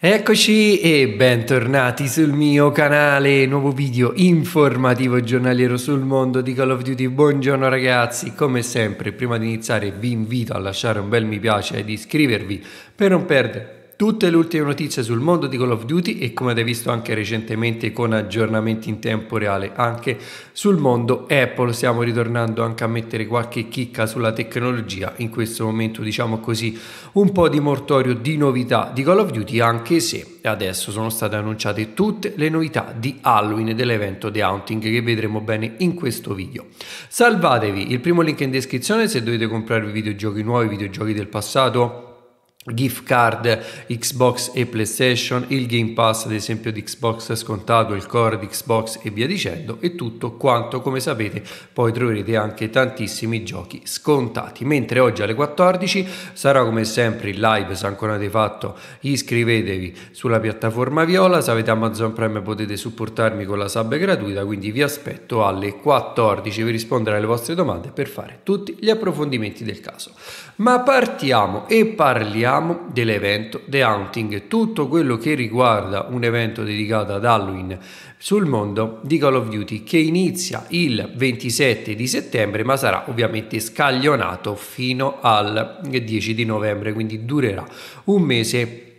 Eccoci e bentornati sul mio canale, nuovo video informativo giornaliero sul mondo di Call of Duty. Buongiorno ragazzi, come sempre prima di iniziare vi invito a lasciare un bel mi piace ed iscrivervi per non perdere Tutte le ultime notizie sul mondo di Call of Duty e come avete visto anche recentemente con aggiornamenti in tempo reale anche sul mondo Apple stiamo ritornando anche a mettere qualche chicca sulla tecnologia in questo momento diciamo così un po' di mortorio di novità di Call of Duty anche se adesso sono state annunciate tutte le novità di Halloween e dell'evento The Hunting che vedremo bene in questo video. Salvatevi il primo link in descrizione se dovete comprarvi videogiochi nuovi, videogiochi del passato gift card Xbox e PlayStation, il Game Pass ad esempio di Xbox scontato, il core di Xbox e via dicendo e tutto quanto come sapete poi troverete anche tantissimi giochi scontati. Mentre oggi alle 14 sarà come sempre il live, se ancora non avete fatto iscrivetevi sulla piattaforma Viola, se avete Amazon Prime potete supportarmi con la sub gratuita, quindi vi aspetto alle 14 per rispondere alle vostre domande per fare tutti gli approfondimenti del caso. Ma partiamo e parliamo parliamo dell'evento The Hunting, tutto quello che riguarda un evento dedicato ad Halloween sul mondo di Call of Duty che inizia il 27 di settembre ma sarà ovviamente scaglionato fino al 10 di novembre, quindi durerà un mese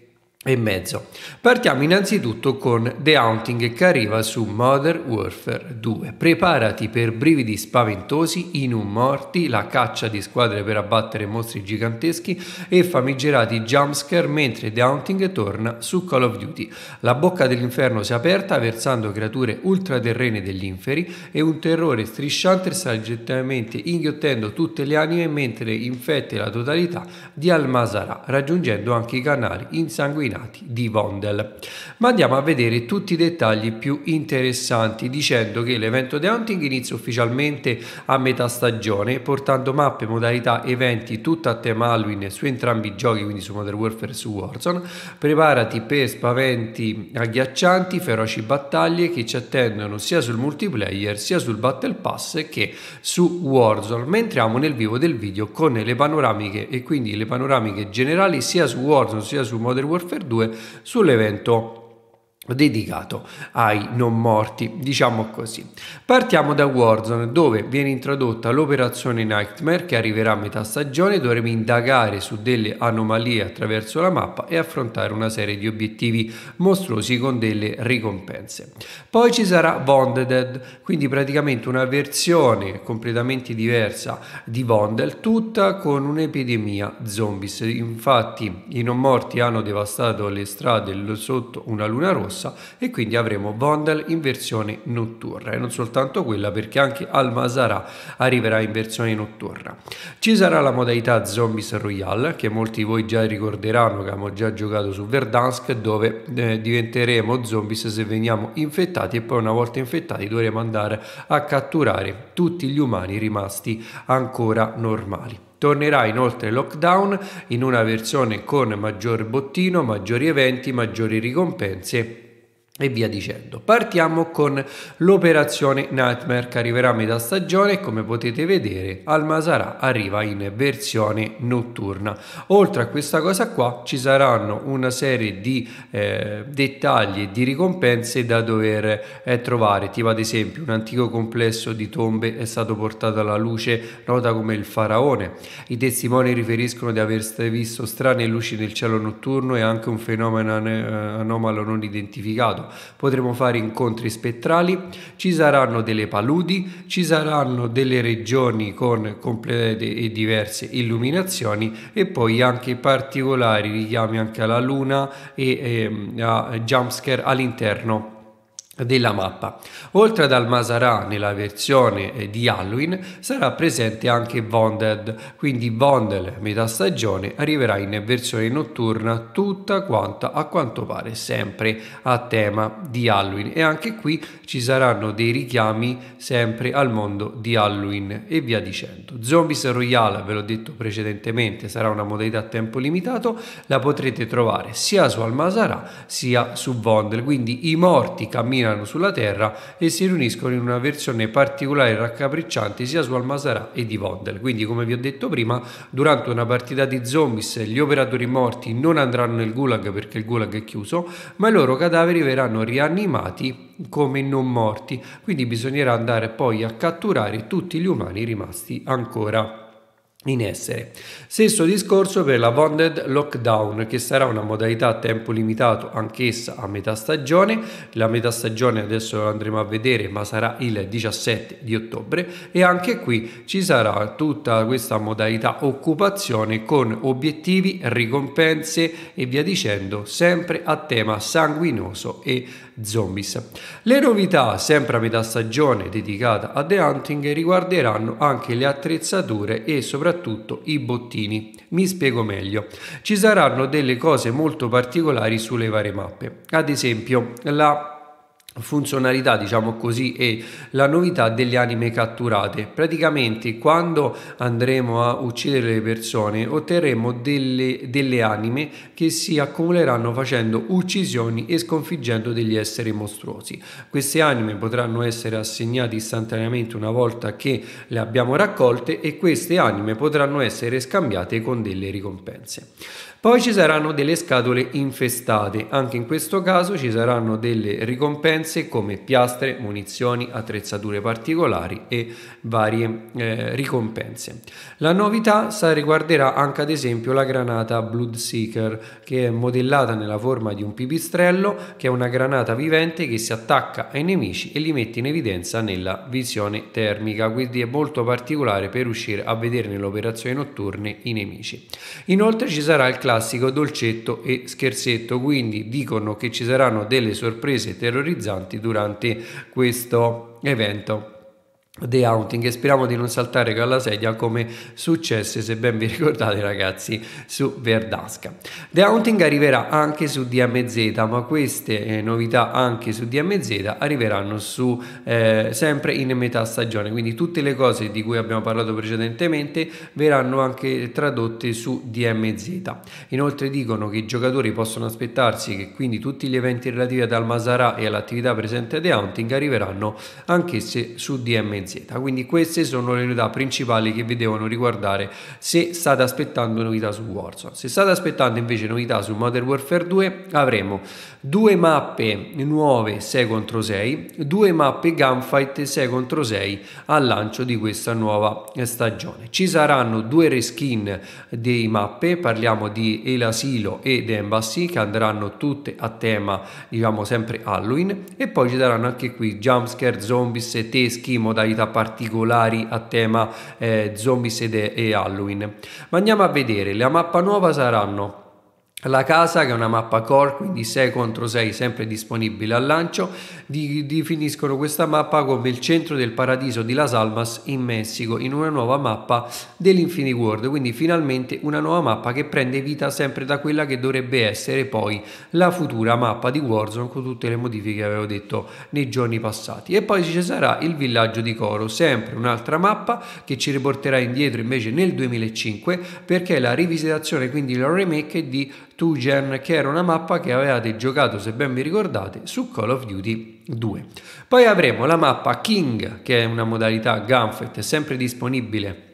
e mezzo. Partiamo innanzitutto con The Haunting che arriva su Mother Warfare 2. Preparati per brividi spaventosi, in un morti, la caccia di squadre per abbattere mostri giganteschi e famigerati jumpscare mentre The Haunting torna su Call of Duty. La bocca dell'inferno si è aperta versando creature ultraterrene degli inferi e un terrore strisciante sta leggermente inghiottendo tutte le anime mentre infette la totalità di Almasara, raggiungendo anche i canali insanguinati combinati di Vondel. Ma andiamo a vedere tutti i dettagli più interessanti dicendo che l'evento The Hunting inizia ufficialmente a metà stagione portando mappe, modalità, eventi tutta a tema Halloween su entrambi i giochi quindi su Modern Warfare e su Warzone. Preparati per spaventi agghiaccianti, feroci battaglie che ci attendono sia sul multiplayer sia sul Battle Pass che su Warzone ma entriamo nel vivo del video con le panoramiche e quindi le panoramiche generali sia su Warzone sia su Modern Warfare sull'evento dedicato ai non morti, diciamo così. Partiamo da Warzone dove viene introdotta l'operazione Nightmare che arriverà a metà stagione, dovremo indagare su delle anomalie attraverso la mappa e affrontare una serie di obiettivi mostruosi con delle ricompense. Poi ci sarà Bonded, quindi praticamente una versione completamente diversa di Vondel, tutta con un'epidemia zombies. Infatti i non morti hanno devastato le strade sotto una luna rossa rossa e quindi avremo Vondel in versione notturna e non soltanto quella perché anche Al Masara arriverà in versione notturna. Ci sarà la modalità Zombies Royale che molti di voi già ricorderanno che abbiamo già giocato su Verdansk dove eh, diventeremo zombies se veniamo infettati e poi una volta infettati dovremo andare a catturare tutti gli umani rimasti ancora normali. Tornerà inoltre lockdown in una versione con maggior bottino, maggiori eventi, maggiori ricompense e via dicendo. Partiamo con l'operazione Nightmare che arriverà a metà stagione e come potete vedere al Masara arriva in versione notturna. Oltre a questa cosa qua ci saranno una serie di eh, dettagli e di ricompense da dover eh, trovare, tipo ad esempio un antico complesso di tombe è stato portato alla luce nota come il faraone. I testimoni riferiscono di aver visto strane luci nel cielo notturno e anche un fenomeno eh, anomalo non identificato Potremo fare incontri spettrali, ci saranno delle paludi, ci saranno delle regioni con complete e diverse illuminazioni e poi anche particolari richiami anche alla luna e, e ehm, a jumpscare all'interno della mappa. Oltre ad Almasara nella versione eh, di Halloween sarà presente anche Bonded, quindi Vondel metà stagione arriverà in versione notturna tutta quanta a quanto pare sempre a tema di Halloween e anche qui ci saranno dei richiami sempre al mondo di Halloween e via dicendo. Zombies Royale, ve l'ho detto precedentemente, sarà una modalità a tempo limitato, la potrete trovare sia su Almasara sia su Vondel, quindi i morti camminano camminano sulla terra e si riuniscono in una versione particolare e raccapricciante sia su Almasarà e di Vondel. Quindi, come vi ho detto prima, durante una partita di zombies gli operatori morti non andranno nel gulag perché il gulag è chiuso, ma i loro cadaveri verranno rianimati come non morti. Quindi bisognerà andare poi a catturare tutti gli umani rimasti ancora in essere. Stesso discorso per la Bonded Lockdown, che sarà una modalità a tempo limitato anch'essa a metà stagione. La metà stagione adesso lo andremo a vedere, ma sarà il 17 di ottobre e anche qui ci sarà tutta questa modalità occupazione con obiettivi, ricompense e via dicendo, sempre a tema sanguinoso e Zombies. Le novità, sempre a metà stagione dedicata a The Hunting, riguarderanno anche le attrezzature e soprattutto i bottini. Mi spiego meglio. Ci saranno delle cose molto particolari sulle varie mappe. Ad esempio, la funzionalità diciamo così e la novità delle anime catturate praticamente quando andremo a uccidere le persone otterremo delle, delle anime che si accumuleranno facendo uccisioni e sconfiggendo degli esseri mostruosi queste anime potranno essere assegnate istantaneamente una volta che le abbiamo raccolte e queste anime potranno essere scambiate con delle ricompense poi ci saranno delle scatole infestate, anche in questo caso ci saranno delle ricompense come piastre, munizioni, attrezzature particolari e varie eh, ricompense. La novità riguarderà anche ad esempio la granata Bloodseeker che è modellata nella forma di un pipistrello che è una granata vivente che si attacca ai nemici e li mette in evidenza nella visione termica, quindi è molto particolare per riuscire a vedere nelle operazioni notturne i nemici. Inoltre ci sarà il classico classico dolcetto e scherzetto, quindi dicono che ci saranno delle sorprese terrorizzanti durante questo evento. The Haunting e speriamo di non saltare con la sedia come successe se ben vi ricordate ragazzi su Verdasca. The Haunting arriverà anche su DMZ ma queste eh, novità anche su DMZ arriveranno su, eh, sempre in metà stagione quindi tutte le cose di cui abbiamo parlato precedentemente verranno anche tradotte su DMZ. Inoltre dicono che i giocatori possono aspettarsi che quindi tutti gli eventi relativi ad Almasarà e all'attività presente a The Haunting arriveranno anch'esse su DMZ. Gazzetta. Quindi queste sono le novità principali che vi devono riguardare se state aspettando novità su Warzone. Se state aspettando invece novità su Modern Warfare 2 avremo due mappe nuove 6 contro 6, due mappe gunfight 6 contro 6 al lancio di questa nuova stagione. Ci saranno due reskin dei mappe, parliamo di El Asilo ed Embassy che andranno tutte a tema diciamo sempre Halloween e poi ci daranno anche qui jumpscare, zombies, teschi, modalità modalità particolari a tema eh, zombies ed, e Halloween. Ma andiamo a vedere, la mappa nuova saranno la casa, che è una mappa core, quindi 6 contro 6, sempre disponibile al lancio, di, definiscono questa mappa come il centro del paradiso di Las Almas in Messico, in una nuova mappa dell'Infinity World, quindi finalmente una nuova mappa che prende vita sempre da quella che dovrebbe essere poi la futura mappa di Warzone con tutte le modifiche che avevo detto nei giorni passati. E poi ci sarà il villaggio di Coro, sempre un'altra mappa che ci riporterà indietro invece nel 2005 perché la rivisitazione, quindi la remake di 2 che era una mappa che avevate giocato, se ben vi ricordate, su Call of Duty 2. Poi avremo la mappa King, che è una modalità Gunfight, sempre disponibile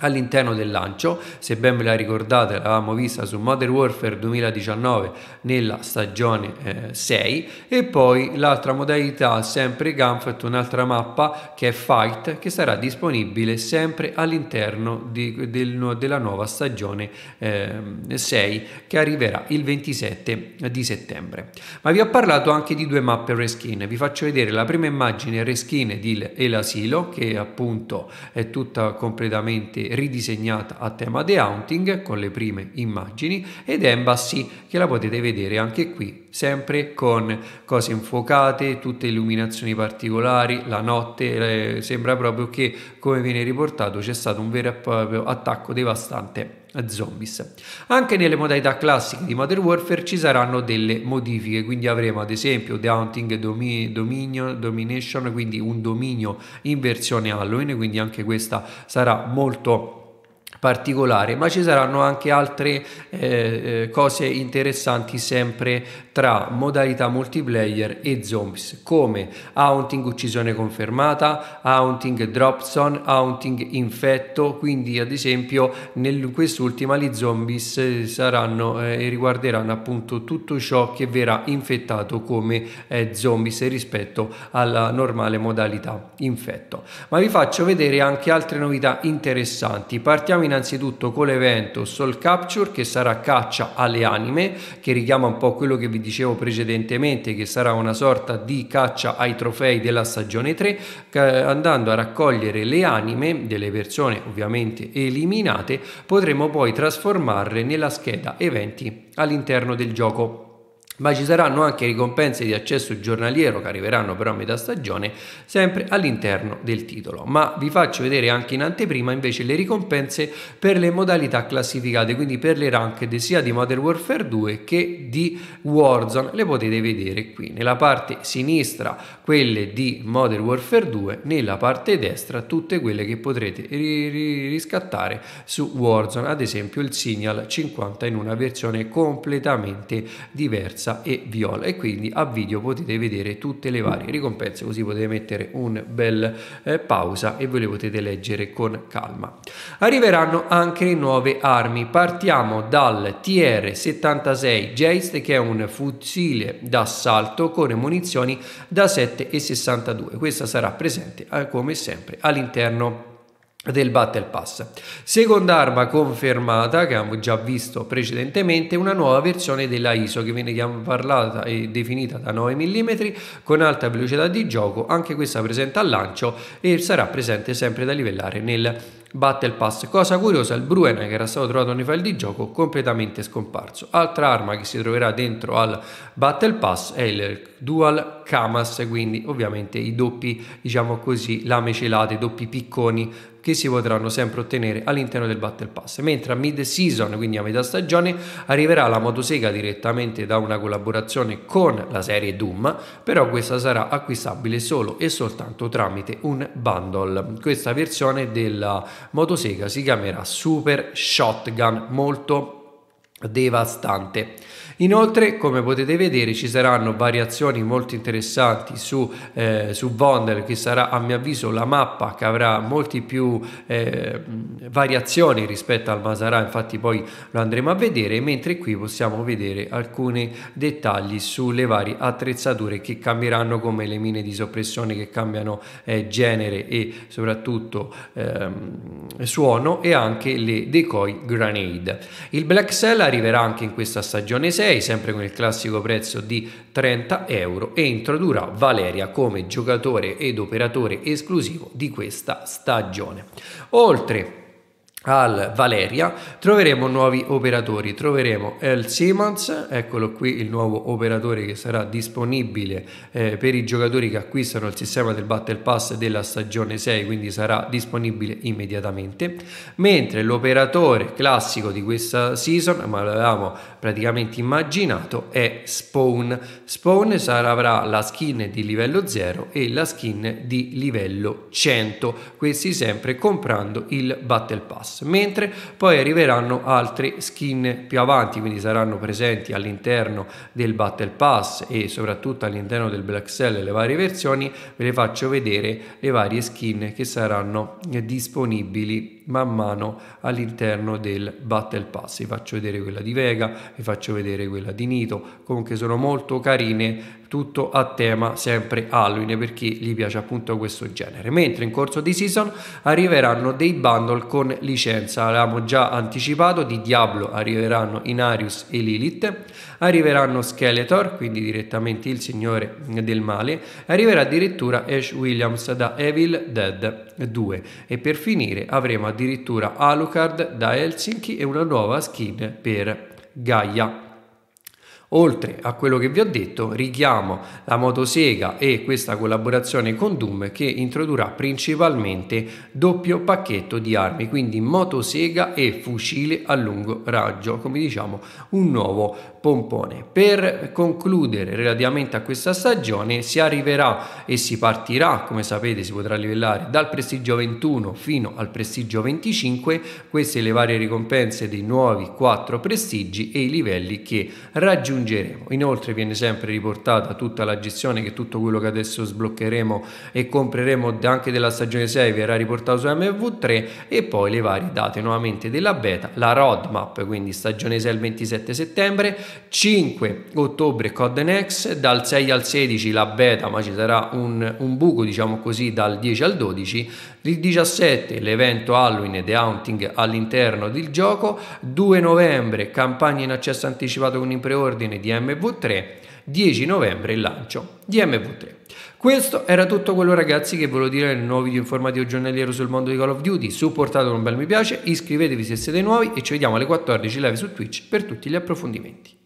All'interno del lancio, se ben ve la ricordate, l'avevamo vista su Modern Warfare 2019 nella stagione eh, 6 e poi l'altra modalità sempre Gunfight, un'altra mappa che è Fight che sarà disponibile sempre all'interno di, del, della nuova stagione eh, 6 che arriverà il 27 di settembre. Ma vi ho parlato anche di due mappe reskin, vi faccio vedere la prima immagine reskin di El Asilo che appunto è tutta completamente ridisegnata a tema The Haunting con le prime immagini ed Embassy che la potete vedere anche qui sempre con cose infuocate, tutte illuminazioni particolari, la notte eh, sembra proprio che come viene riportato c'è stato un vero e proprio attacco devastante zombies. Anche nelle modalità classiche di Modern Warfare ci saranno delle modifiche, quindi avremo ad esempio The Hunting Domi- Dominion, Domination, quindi un dominio in versione Halloween, quindi anche questa sarà molto particolare, ma ci saranno anche altre eh, eh, cose interessanti sempre tra modalità multiplayer e zombies, come haunting uccisione confermata, haunting drop zone, haunting infetto, quindi ad esempio in quest'ultima gli zombies eh, saranno eh, e riguarderanno appunto tutto ciò che verrà infettato come eh, zombies rispetto alla normale modalità infetto. Ma vi faccio vedere anche altre novità interessanti. Partiamo innanzitutto con l'evento Soul Capture che sarà caccia alle anime, che richiama un po' quello che vi dicevo precedentemente, che sarà una sorta di caccia ai trofei della stagione 3, andando a raccogliere le anime delle persone ovviamente eliminate, potremo poi trasformarle nella scheda eventi all'interno del gioco ma ci saranno anche ricompense di accesso giornaliero che arriveranno però a metà stagione, sempre all'interno del titolo. Ma vi faccio vedere anche in anteprima invece le ricompense per le modalità classificate, quindi per le ranked sia di Modern Warfare 2 che di Warzone, le potete vedere qui. Nella parte sinistra quelle di Modern Warfare 2, nella parte destra tutte quelle che potrete riscattare su Warzone, ad esempio il Signal 50 in una versione completamente diversa rossa e viola e quindi a video potete vedere tutte le varie ricompense così potete mettere un bel eh, pausa e ve le potete leggere con calma arriveranno anche le nuove armi partiamo dal TR 76 Jaist che è un fucile d'assalto con munizioni da 7,62 questa sarà presente eh, come sempre all'interno del Battle Pass. Seconda arma confermata che abbiamo già visto precedentemente una nuova versione della ISO che viene parlata e definita da 9 mm con alta velocità di gioco, anche questa presente al lancio e sarà presente sempre da livellare nel Battle Pass. Cosa curiosa, il Bruen che era stato trovato nei file di gioco completamente scomparso. Altra arma che si troverà dentro al Battle Pass è il Dual Camas, quindi ovviamente i doppi, diciamo così, lame celate, i doppi picconi che si potranno sempre ottenere all'interno del Battle Pass, mentre a mid season, quindi a metà stagione, arriverà la motosega direttamente da una collaborazione con la serie Doom, però questa sarà acquistabile solo e soltanto tramite un bundle. Questa versione della motosega si chiamerà Super Shotgun, molto devastante. Inoltre, come potete vedere, ci saranno variazioni molto interessanti su, eh, su Vondel, che sarà a mio avviso la mappa che avrà molti più eh, variazioni rispetto al Masarà, infatti poi lo andremo a vedere, mentre qui possiamo vedere alcuni dettagli sulle varie attrezzature che cambieranno come le mine di soppressione che cambiano eh, genere e soprattutto ehm, suono e anche le decoy grenade. Il Black Cell arriverà anche in questa stagione 6 2026, sempre con il classico prezzo di 30 euro, e introdurrà Valeria come giocatore ed operatore esclusivo di questa stagione. Oltre al Valeria troveremo nuovi operatori troveremo El Simmons eccolo qui il nuovo operatore che sarà disponibile eh, per i giocatori che acquistano il sistema del Battle Pass della stagione 6 quindi sarà disponibile immediatamente mentre l'operatore classico di questa season ma l'avevamo praticamente immaginato è Spawn Spawn sarà, avrà la skin di livello 0 e la skin di livello 100 questi sempre comprando il Battle Pass mentre poi arriveranno altre skin più avanti, quindi saranno presenti all'interno del Battle Pass e soprattutto all'interno del Black Cell le varie versioni, ve le faccio vedere le varie skin che saranno disponibili man mano all'interno del Battle Pass. Vi faccio vedere quella di Vega, vi faccio vedere quella di Nito, comunque sono molto carine, tutto a tema sempre Halloween perché gli piace appunto questo genere. Mentre in corso di season arriveranno dei bundle con licenza, avevamo già anticipato, di Diablo arriveranno Inarius e Lilith, arriveranno Skeletor, quindi direttamente il signore del male, arriverà addirittura Ash Williams da Evil Dead 2 e per finire avremo addirittura Alucard da Helsinki e una nuova skin per Gaia. Oltre a quello che vi ho detto, richiamo la motosega e questa collaborazione con Doom che introdurrà principalmente doppio pacchetto di armi, quindi motosega e fucile a lungo raggio, come diciamo un nuovo pompone. Per concludere relativamente a questa stagione si arriverà e si partirà, come sapete si potrà livellare dal prestigio 21 fino al prestigio 25, queste le varie ricompense dei nuovi 4 prestigi e i livelli che raggiungeremo. Inoltre viene sempre riportata tutta la gestione che tutto quello che adesso sbloccheremo e compreremo anche della stagione 6 verrà riportato su MV3 e poi le varie date nuovamente della beta, la roadmap, quindi stagione 6 il 27 settembre, 5 ottobre Code Next, dal 6 al 16 la beta, ma ci sarà un, un buco diciamo così dal 10 al 12, il 17 l'evento Halloween The Haunting all'interno del gioco, 2 novembre campagna in accesso anticipato con in preordine di MV3, 10 novembre il lancio di MV3. Questo era tutto quello ragazzi che volevo dire nel nuovo video informativo giornaliero sul mondo di Call of Duty, supportate con un bel mi piace, iscrivetevi se siete nuovi e ci vediamo alle 14 live su Twitch per tutti gli approfondimenti.